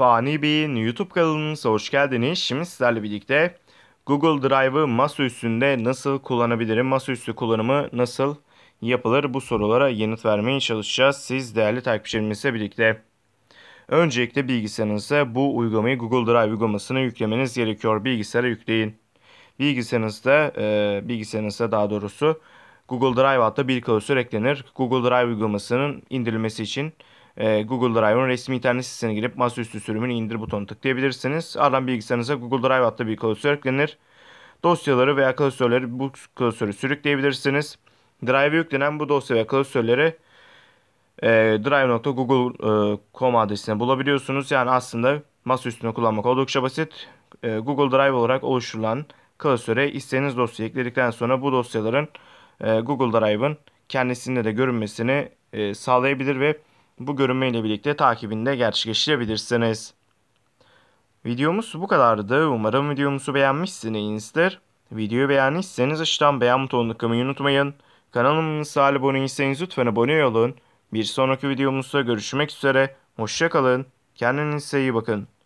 Fani Bey'in YouTube kanalına hoş geldiniz. Şimdi sizlerle birlikte Google Drive'ı masaüstünde nasıl kullanabilirim? Masaüstü kullanımı nasıl yapılır? Bu sorulara yanıt vermeye çalışacağız. Siz değerli takipçilerimizle birlikte. Öncelikle bilgisayarınıza bu uygulamayı Google Drive uygulamasını yüklemeniz gerekiyor. Bilgisayara yükleyin. Bilgisayarınızda, e, bilgisayarınızda daha doğrusu Google Drive adlı bir klasör eklenir. Google Drive uygulamasının indirilmesi için ee, google Drive'ın resmi internet sitesine girip masaüstü sürümünü indir butonunu tıklayabilirsiniz. Ardından bilgisayarınıza Google Drive adlı bir klasör eklenir. Dosyaları veya klasörleri bu klasörü sürükleyebilirsiniz. Drive'e yüklenen bu dosya ve klasörleri e, drive.google.com e, adresine bulabiliyorsunuz. Yani aslında masaüstünde kullanmak oldukça basit. E, Google Drive olarak oluşturulan klasöre istediğiniz dosyayı ekledikten sonra bu dosyaların e, Google Drive'ın kendisinde de görünmesini e, sağlayabilir ve bu görünmeyle birlikte takibinde gerçekleştirebilirsiniz. Videomuz bu kadardı. Umarım videomuzu beğenmişsinizdir. Videoyu beğendiyseniz aşağıdan beğen butonunu kırmayı unutmayın. Kanalımıza abone değilseniz lütfen abone olun. Bir sonraki videomuzda görüşmek üzere. Hoşçakalın. Kendinize iyi bakın.